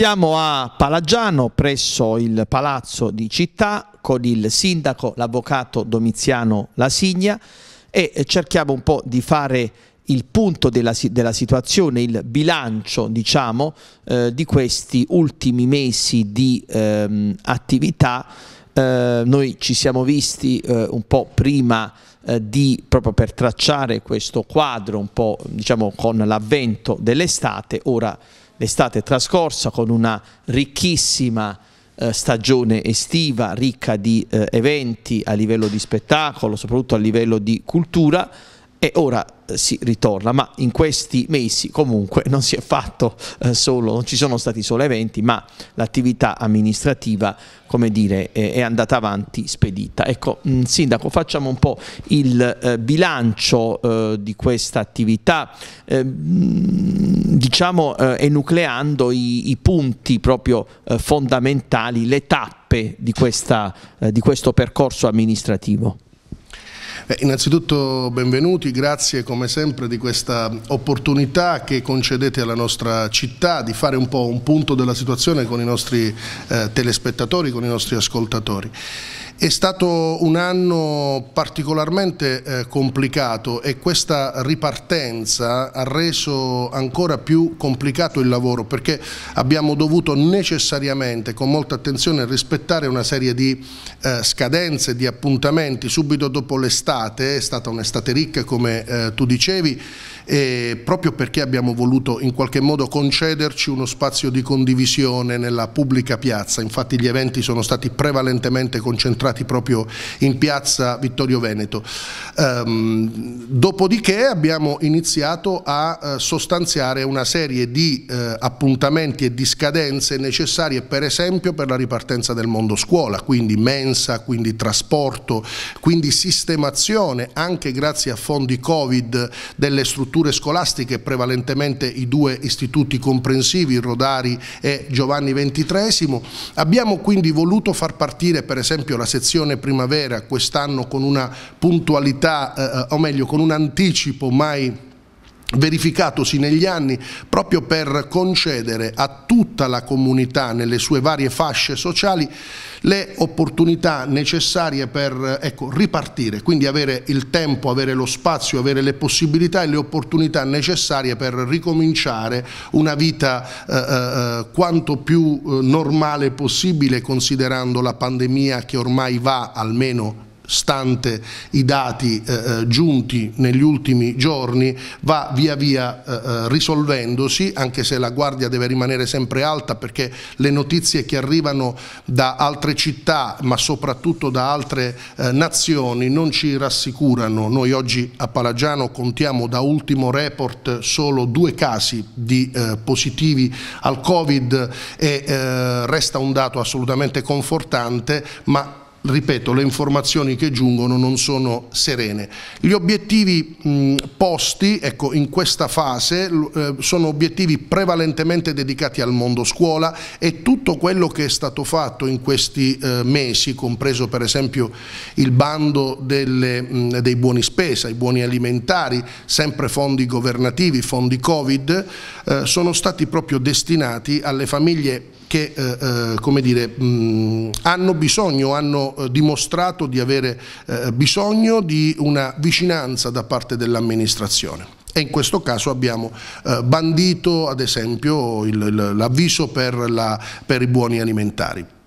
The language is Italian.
Siamo a Palagiano presso il Palazzo di Città, con il sindaco, l'avvocato Domiziano Lasigna e cerchiamo un po' di fare il punto della, della situazione, il bilancio diciamo, eh, di questi ultimi mesi di ehm, attività. Eh, noi ci siamo visti eh, un po' prima eh, di, proprio per tracciare questo quadro un po' diciamo con l'avvento dell'estate, ora l'estate trascorsa con una ricchissima eh, stagione estiva, ricca di eh, eventi a livello di spettacolo, soprattutto a livello di cultura, e ora eh, si ritorna, ma in questi mesi comunque non si è fatto eh, solo, non ci sono stati solo eventi, ma l'attività amministrativa, come dire, eh, è andata avanti spedita. Ecco, mh, mm, Sindaco, facciamo un po' il eh, bilancio eh, di questa attività, eh, mm, diciamo enucleando i, i, punti proprio fondamentali, le tappe di, questa, di questo percorso amministrativo. Eh, innanzitutto benvenuti, grazie come sempre di questa opportunità che concedete alla nostra città di fare un po' un punto della situazione con i nostri eh, telespettatori, con i nostri ascoltatori. È stato un anno particolarmente eh, complicato e questa ripartenza ha reso ancora più complicato il lavoro perché abbiamo dovuto necessariamente con molta attenzione rispettare una serie di eh, scadenze, di appuntamenti subito dopo l'estate, è stata un'estate ricca come eh, tu dicevi e proprio perché abbiamo voluto in qualche modo concederci uno spazio di condivisione nella pubblica piazza, infatti gli eventi sono stati prevalentemente concentrati proprio in piazza Vittorio Veneto. Ehm, dopodiché abbiamo iniziato a eh, sostanziare una serie di eh, appuntamenti e di scadenze necessarie per esempio per la ripartenza del mondo scuola, quindi mensa, quindi trasporto, quindi sistemazione anche grazie a fondi Covid delle strutture strutture scolastiche, prevalentemente i due istituti comprensivi, Rodari e Giovanni XXIII. Abbiamo quindi voluto far partire per esempio la sezione primavera quest'anno con una puntualità, eh, eh o meglio con un anticipo mai verificatosi negli anni proprio per concedere a tutta la comunità nelle sue varie fasce sociali le opportunità necessarie per ecco, ripartire, quindi avere il tempo, avere lo spazio, avere le possibilità e le opportunità necessarie per ricominciare una vita eh, eh, eh quanto più eh, normale possibile considerando la pandemia che ormai va almeno stante i dati eh, eh, giunti negli ultimi giorni, va via via eh, eh, risolvendosi, anche se la guardia deve rimanere sempre alta perché le notizie che arrivano da altre città, ma soprattutto da altre eh, nazioni, non ci rassicurano. Noi oggi a Palagiano contiamo da ultimo report solo due casi di eh, positivi al Covid e resta un dato assolutamente confortante, ma ripeto, le informazioni che giungono non sono serene. Gli obiettivi mh, posti ecco, in questa fase eh, sono obiettivi prevalentemente dedicati al mondo scuola e tutto quello che è stato fatto in questi eh, mesi, compreso per esempio il bando delle, mh, dei buoni spesa, i buoni alimentari, sempre fondi governativi, fondi Covid, eh, sono stati proprio destinati alle famiglie che eh, eh dire, mh, hanno bisogno, hanno eh, dimostrato di avere eh, bisogno di una vicinanza da parte dell'amministrazione. E in questo caso abbiamo eh, bandito ad esempio l'avviso per, per i buoni alimentari.